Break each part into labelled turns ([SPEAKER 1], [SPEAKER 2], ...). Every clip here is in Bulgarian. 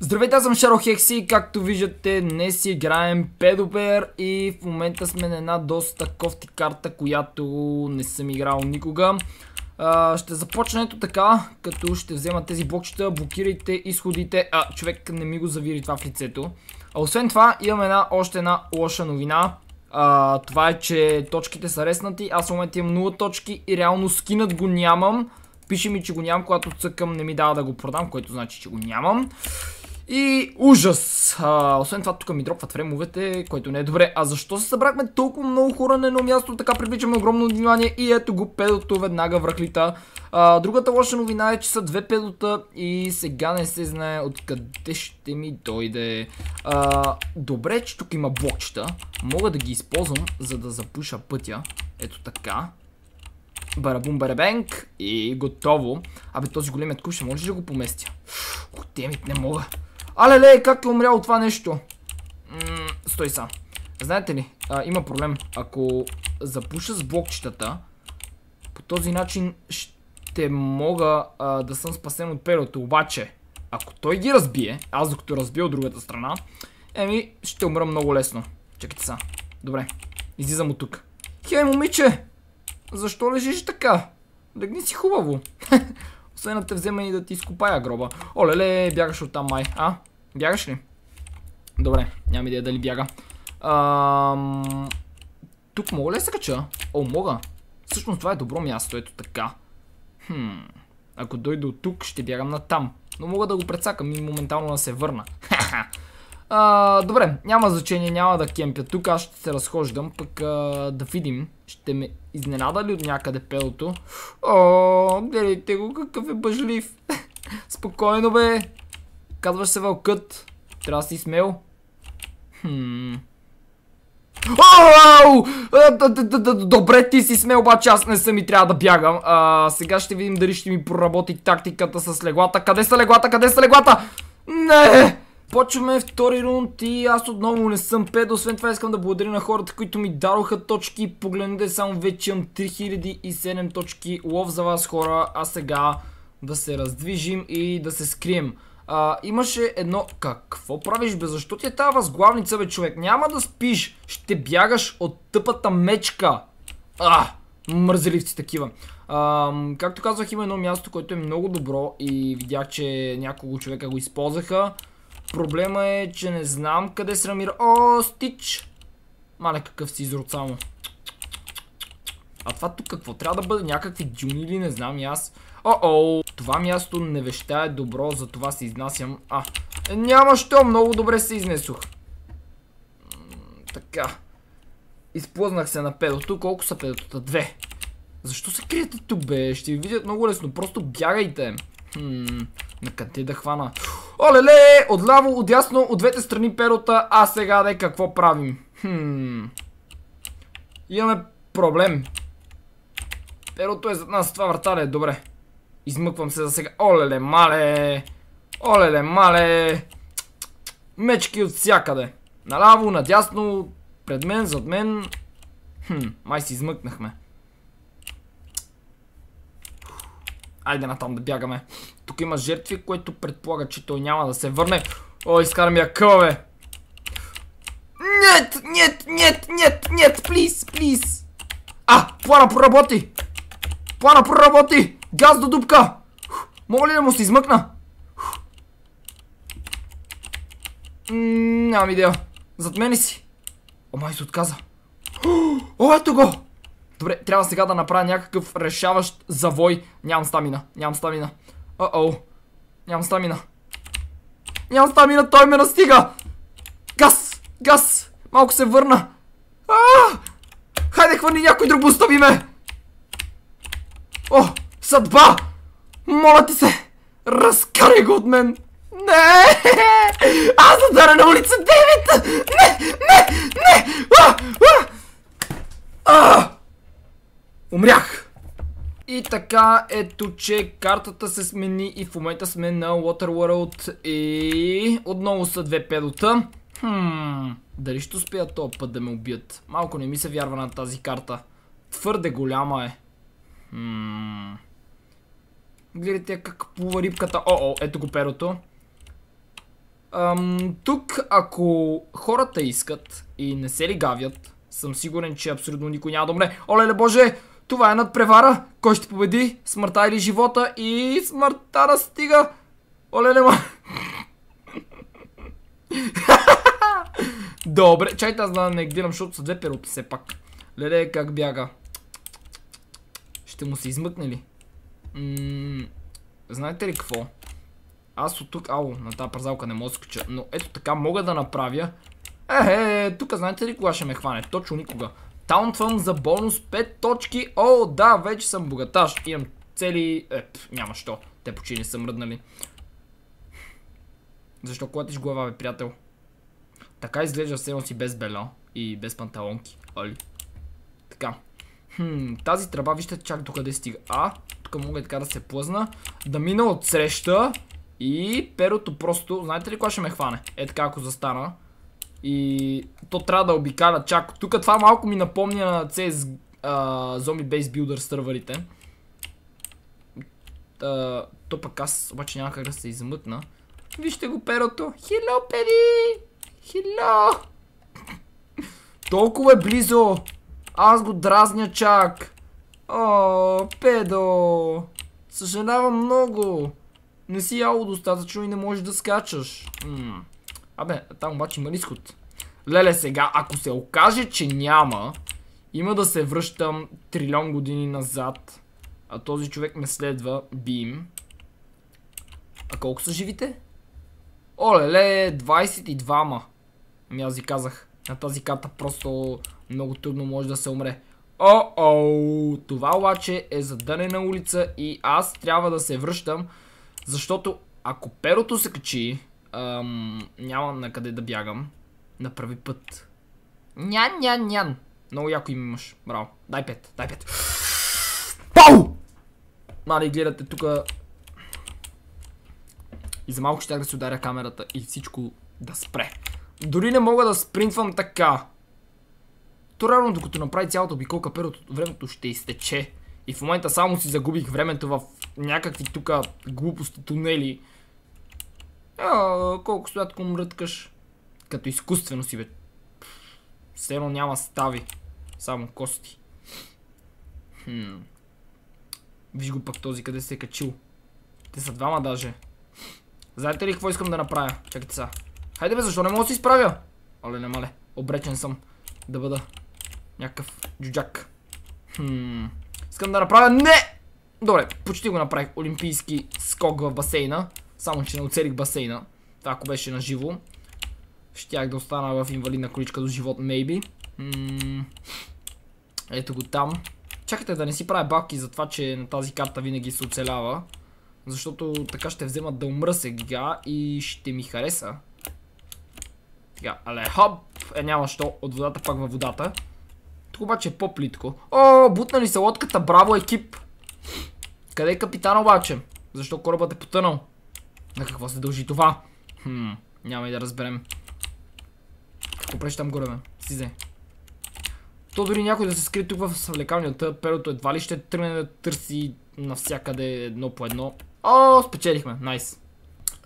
[SPEAKER 1] Здравейте, аз съм Шаро Хекси, както виждате днес си играем Педопер и в момента сме на една доста кофти карта, която не съм играл никога. ще започна ето така, като ще взема тези блокчета, блокирайте изходите, а човек не ми го завири това в лицето. А освен това имам една, още една лоша новина. това е, че точките са реснати, аз в момента имам 0 точки и реално скинът го нямам. Пише ми, че го нямам, когато цъкам не ми дава да го продам, което значи, че го нямам. И ужас! А, освен това, тук ми дропват времовете, което не е добре. А защо се събрахме толкова много хора на едно място? Така привличаме огромно внимание и ето го педото веднага връхлита. А, другата лоша новина е, че са две педота и сега не се знае откъде ще ми дойде. А, добре, че тук има блокчета. Мога да ги използвам, за да запуша пътя. Ето така. Барабум барабенг и готово. Абе този големият куш, може ли да го поместя? Теми, не мога. Але ле, как е умрял това нещо? стой са. Знаете ли, има проблем. Ако запуша с блокчетата, по този начин ще мога да съм спасен от перото. Обаче, ако той ги разбие, аз докато разбия от другата страна, еми, ще умра много лесно. Чекайте са. Добре, излизам от тук. Хей, момиче! Защо лежиш така? Легни си хубаво. Освен да те взема и да ти изкопая гроба. Оле-ле, бягаш от там май. А? Бягаш ли? Добре, нямам идея дали бяга. Тук мога ли да се кача? О, мога. Всъщност това е добро място, ето така. Хм... Ако дойда от тук, ще бягам на там. Но мога да го предсакам и моментално да се върна. Ха-ха. добре, няма значение, няма да кемпя тук, аз ще се разхождам, пък да видим, ще ме Изненада ли от някъде пелото? О, гледайте го, какъв е бъжлив. Спокойно бе. Казваш се вълкът. Трябва да си смел. Хм. Добре, ти си смел, обаче аз не съм и трябва да бягам. А, сега ще видим дали ще ми проработи тактиката с леглата. Къде са леглата? Къде са леглата? Не! Почваме втори рунд и аз отново не съм пед. Освен това искам да благодаря на хората, които ми дароха точки. Погледнете, само вече имам 3007 точки. Лов за вас хора, а сега да се раздвижим и да се скрием. А, имаше едно... Какво правиш бе? Защо ти е тази възглавница бе човек? Няма да спиш! Ще бягаш от тъпата мечка! А! Мързеливци такива. А, както казах, има едно място, което е много добро и видях, че няколко човека го използваха. Проблема е, че не знам къде се намира. О, Стич! Мале, какъв си изрод само. А това тук какво? Трябва да бъде някакви дюни или не знам и аз. О-о! Това място не вещае добро, затова се изнасям. А, е, няма що, много добре се изнесох. Така. Изплъзнах се на педото. Колко са педотата? Две. Защо се криете тук, бе? Ще ви видят много лесно. Просто бягайте. Хм, на къде да хвана? Фу. Олеле, отляво, отясно, от двете страни перота. А сега дай какво правим? Хм. Имаме проблем. Перото е зад нас, това вратале е добре. Измъквам се за сега. Олеле, мале! Олеле, мале! Мечки от всякъде. Наляво, надясно, пред мен, зад мен. Хм, май си измъкнахме. Айде натам да бягаме. Тук има жертви, което предполага, че той няма да се върне. О, ми я къва, бе. Нет, нет, нет, нет, нет, плиз, плиз. А, плана проработи. Плана проработи. Газ до дупка. Мога ли да му се измъкна? Нямам идея. Зад мене си. О, май се отказа. О, ето го! Добре, трябва сега да направя някакъв решаващ завой. Нямам стамина, нямам стамина. О-о, нямам стамина. Нямам стамина, той ме настига! Газ! Газ! Малко се върна! Ааа! Хайде, хвърни някой друг, остави ме! О, съдба! Моля ти се! Разкарай го от мен! Не! И така, ето че картата се смени и в момента сме на Waterworld и отново са две педота. Хм, дали ще успеят този път да ме убият? Малко не ми се вярва на тази карта. Твърде голяма е. Хм. Гледайте как плува рибката. О, о, ето го перото. Ам, тук, ако хората искат и не се ли гавят, съм сигурен, че абсолютно никой няма да умре. Оле, боже! Това е надпревара. Кой ще победи? Смъртта или живота? И смъртта настига. Оле, нема. Добре, чайте аз да не гледам, защото са две пероти все пак. Леле, как бяга. Ще му се измъкне ли? знаете ли какво? Аз от тук, ау, на тази пързалка не мога да скоча, но ето така мога да направя. Е, е, тук знаете ли кога ще ме хване? Точно никога. Таунтвам за бонус 5 точки. О, да, вече съм богаташ. Имам цели... Еп, няма що. Те почти не са мръднали. Защо клатиш глава, бе, приятел? Така изглежда все си без бела и без панталонки. Оли. Така. Хм, тази тръба, вижте чак до къде стига. А, тук мога и така да се плъзна. Да мина от среща. И перото просто... Знаете ли кога ще ме хване? Е така, ако застана. И то трябва да обикаля чак. Тук това малко ми напомня CS Zombie Base Builder сървърите. то пък аз обаче няма как да се измътна. Вижте го перото. Хило, пери! Хило! Толкова е близо! Аз го дразня чак! О, педо! Съжалявам много! Не си яло достатъчно и не можеш да скачаш. Ммм. Абе, там обаче има риск Леле, сега, ако се окаже, че няма, има да се връщам трилион години назад. А този човек ме следва. Бим. А колко са живите? Оле-ле, 22-ма. Ами аз ви казах. На тази карта просто много трудно може да се умре. О-оу! Това обаче е задънена улица и аз трябва да се връщам, защото ако перото се качи, Ам, Няма на къде да бягам. На първи път. Нян, нян, нян. Много яко им имаш. Браво. Дай пет, дай пет. Пау! Мали, гледате тука. И за малко ще да се ударя камерата и всичко да спре. Дори не мога да спринтвам така. То реално докато направи цялата обиколка, първото времето ще изтече. И в момента само си загубих времето в някакви тука глупости, тунели. А, колко сладко мръткаш. Като изкуствено си, бе. Все едно няма стави. Само кости. Хм. Виж го пък този къде се е качил. Те са двама даже. Знаете ли какво искам да направя? Чакайте сега. Хайде бе, защо не мога да се изправя? Оле, не мале. Обречен съм да бъда някакъв джуджак. Хм. Искам да направя... Не! Добре, почти го направих. Олимпийски скок в басейна. Само, че не оцелих басейна. Та, ако беше на живо, щях да остана в инвалидна количка до живот, maybe. ето го там. Чакайте да не си правя бабки за това, че на тази карта винаги се оцелява. Защото така ще взема да умра сега и ще ми хареса. Тега, але хоп! Е, няма що. От водата пак във водата. Тук обаче е по-плитко. О, бутнали се лодката. Браво, екип! Къде е капитан обаче? Защо корабът е потънал? На какво се дължи това? Хм, няма и да разберем. Какво пречи там горе, бе? Сизе. То дори някой да се скри тук в съвлекалнията, перото едва ли ще тръгне да търси навсякъде едно по едно. О, спечелихме, найс. Nice.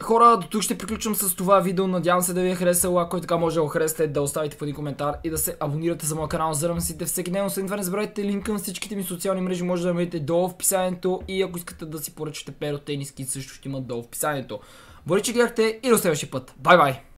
[SPEAKER 1] Хора, до тук ще приключвам с това видео. Надявам се да ви е харесало. Ако е така, може да го харесате, да оставите по един коментар и да се абонирате за моя канал. Зарам сите всеки ден. Освен това, не забравяйте линк към всичките ми социални мрежи. Може да намерите долу в описанието. И ако искате да си поръчате перо тениски, също ще има долу в писанието. Благодаря, че гледахте и до следващия път. Бай-бай!